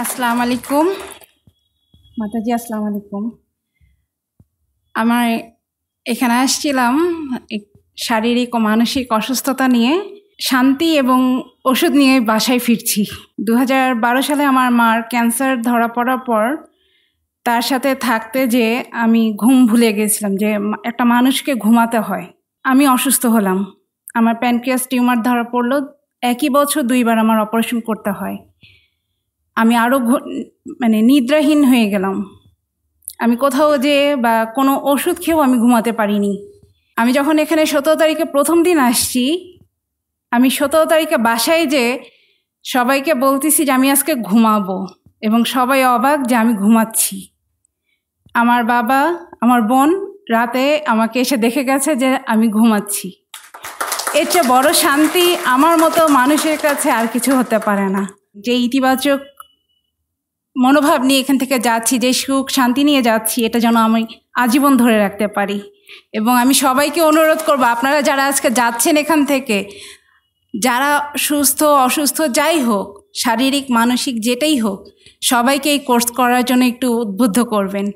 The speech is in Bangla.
আসসালাম আলাইকুম মাতাজি আসসালাম আলাইকুম আমার এখানে আসছিলাম শারীরিক ও মানসিক অসুস্থতা নিয়ে শান্তি এবং ওষুধ নিয়ে বাসায় ফিরছি দু সালে আমার মার ক্যান্সার ধরা পড়ার পর তার সাথে থাকতে যে আমি ঘুম ভুলে গেছিলাম যে একটা মানুষকে ঘুমাতে হয় আমি অসুস্থ হলাম আমার প্যানক্রিয়াস টিউমার ধরা পড়লো একই বছর দুইবার আমার অপারেশন করতে হয় আমি আরও মানে নিদ্রাহীন হয়ে গেলাম আমি কোথাও যে বা কোনো ওষুধ খেয়েও আমি ঘুমাতে পারিনি আমি যখন এখানে সতেরো তারিখে প্রথম দিন আসছি আমি সতেরো তারিখে বাসায় যে সবাইকে বলতেছি যে আমি আজকে ঘুমাবো এবং সবাই অবাক যে আমি ঘুমাচ্ছি আমার বাবা আমার বোন রাতে আমাকে এসে দেখে গেছে যে আমি ঘুমাচ্ছি এর চেয়ে বড় শান্তি আমার মতো মানুষের কাছে আর কিছু হতে পারে না যে ইতিবাচক মনোভাব নিয়ে এখান থেকে যাচ্ছি যে সুখ শান্তি নিয়ে যাচ্ছি এটা যেন আমি আজীবন ধরে রাখতে পারি এবং আমি সবাইকে অনুরোধ করব আপনারা যারা আজকে যাচ্ছেন এখান থেকে যারা সুস্থ অসুস্থ যাই হোক শারীরিক মানসিক যেটাই হোক সবাইকে এই কোর্স করার জন্য একটু উদ্বুদ্ধ করবেন